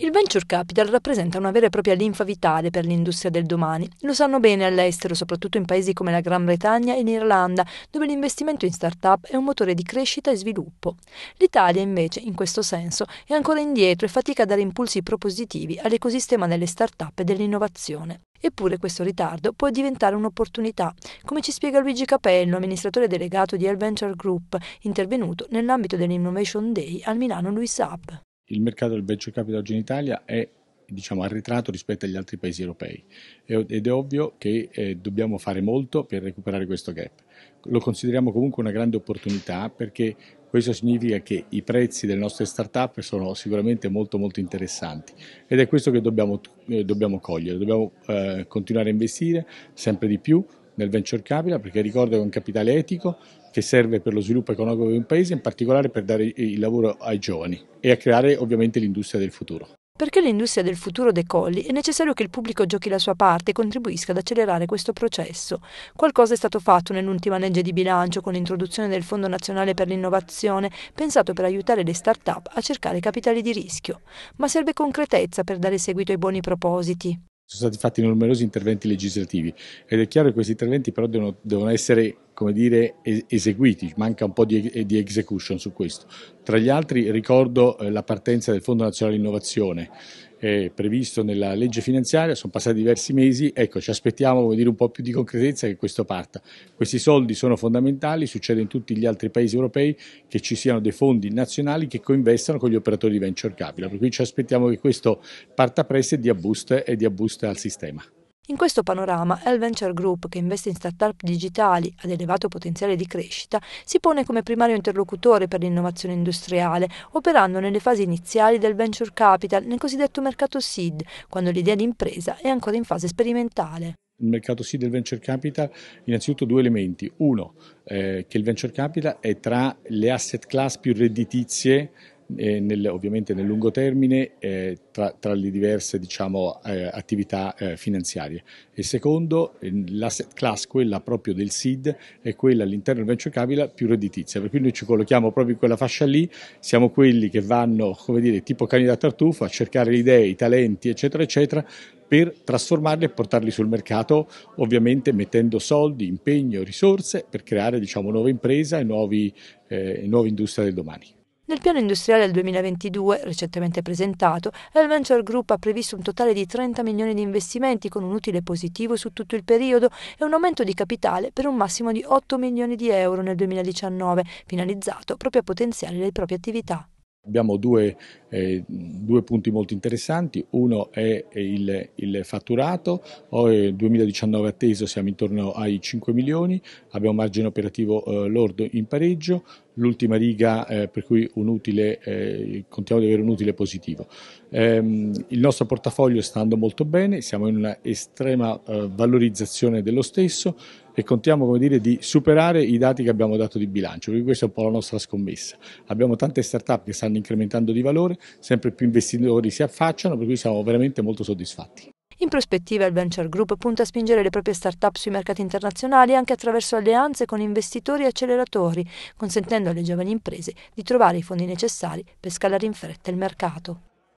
Il venture capital rappresenta una vera e propria linfa vitale per l'industria del domani. Lo sanno bene all'estero, soprattutto in paesi come la Gran Bretagna e l'Irlanda, dove l'investimento in start-up è un motore di crescita e sviluppo. L'Italia, invece, in questo senso, è ancora indietro e fatica a dare impulsi propositivi all'ecosistema delle start-up e dell'innovazione. Eppure questo ritardo può diventare un'opportunità, come ci spiega Luigi Capello, amministratore delegato di Elventure Group, intervenuto nell'ambito dell'Innovation Day al Milano Luis Hub il mercato del venture capital oggi in Italia è diciamo, arretrato rispetto agli altri paesi europei ed è ovvio che eh, dobbiamo fare molto per recuperare questo gap. Lo consideriamo comunque una grande opportunità perché questo significa che i prezzi delle nostre start-up sono sicuramente molto molto interessanti ed è questo che dobbiamo, eh, dobbiamo cogliere, dobbiamo eh, continuare a investire sempre di più nel venture capital perché ricordo che è un capitale etico, che serve per lo sviluppo economico di un paese, in particolare per dare il lavoro ai giovani e a creare ovviamente l'industria del futuro. Perché l'industria del futuro decolli è necessario che il pubblico giochi la sua parte e contribuisca ad accelerare questo processo. Qualcosa è stato fatto nell'ultima legge di bilancio con l'introduzione del Fondo Nazionale per l'Innovazione, pensato per aiutare le start-up a cercare capitali di rischio. Ma serve concretezza per dare seguito ai buoni propositi. Sono stati fatti numerosi interventi legislativi ed è chiaro che questi interventi però devono, devono essere come dire, eseguiti, manca un po' di, di, execution su questo. Tra gli altri ricordo eh, la partenza del Fondo Nazionale Innovazione eh, previsto nella legge finanziaria, sono passati diversi mesi, ecco ci aspettiamo dire, un po' più di concretezza che questo parta. Questi soldi sono fondamentali, succede in tutti gli altri paesi europei che ci siano dei fondi nazionali che coinvestano con gli operatori di venture capital, per cui ci aspettiamo che questo parta presto e dia boost, e dia boost al sistema. In questo panorama, El Venture Group, che investe in start-up digitali ad elevato potenziale di crescita, si pone come primario interlocutore per l'innovazione industriale, operando nelle fasi iniziali del venture capital, nel cosiddetto mercato seed, quando l'idea di impresa è ancora in fase sperimentale il mercato sì del venture capital, innanzitutto due elementi. Uno, eh, che il venture capital è tra le asset class più redditizie eh, nel, ovviamente nel lungo termine eh, tra, tra, le diverse diciamo, eh, attività eh, finanziarie. E secondo, eh, l'asset class, quella proprio del SID, è quella all'interno del venture capital più redditizia, per cui noi ci collochiamo proprio in quella fascia lì, siamo quelli che vanno, come dire, tipo cani da tartufo a cercare le idee, i talenti, eccetera, eccetera, per trasformarli e portarli sul mercato, ovviamente mettendo soldi, impegno, risorse per creare diciamo, nuova impresa e eh, nuove industrie del domani. Nel piano industriale del 2022, recentemente presentato, il Venture Group ha previsto un totale di 30 milioni di investimenti con un utile positivo su tutto il periodo e un aumento di capitale per un massimo di 8 milioni di euro nel 2019, finalizzato proprio a potenziare le proprie attività. Abbiamo due, eh, due, punti molto interessanti, uno è il, il fatturato, eh, nel 2019 atteso siamo intorno ai 5 milioni, abbiamo margine operativo eh, lordo in pareggio, l'ultima riga eh, per cui un utile, eh, continuiamo ad avere un utile positivo. Ehm, il nostro portafoglio sta andando molto bene, siamo in una estrema eh, valorizzazione dello stesso, e contiamo come dire, di superare i dati che abbiamo dato di bilancio, perché questa è un po' la nostra scommessa. Abbiamo tante start-up che stanno incrementando di valore, sempre più investitori si affacciano, per cui siamo veramente molto soddisfatti. In prospettiva il Venture Group punta a spingere le proprie start-up sui mercati internazionali anche attraverso alleanze con investitori e acceleratori, consentendo alle giovani imprese di trovare i fondi necessari per scalare in fretta il mercato.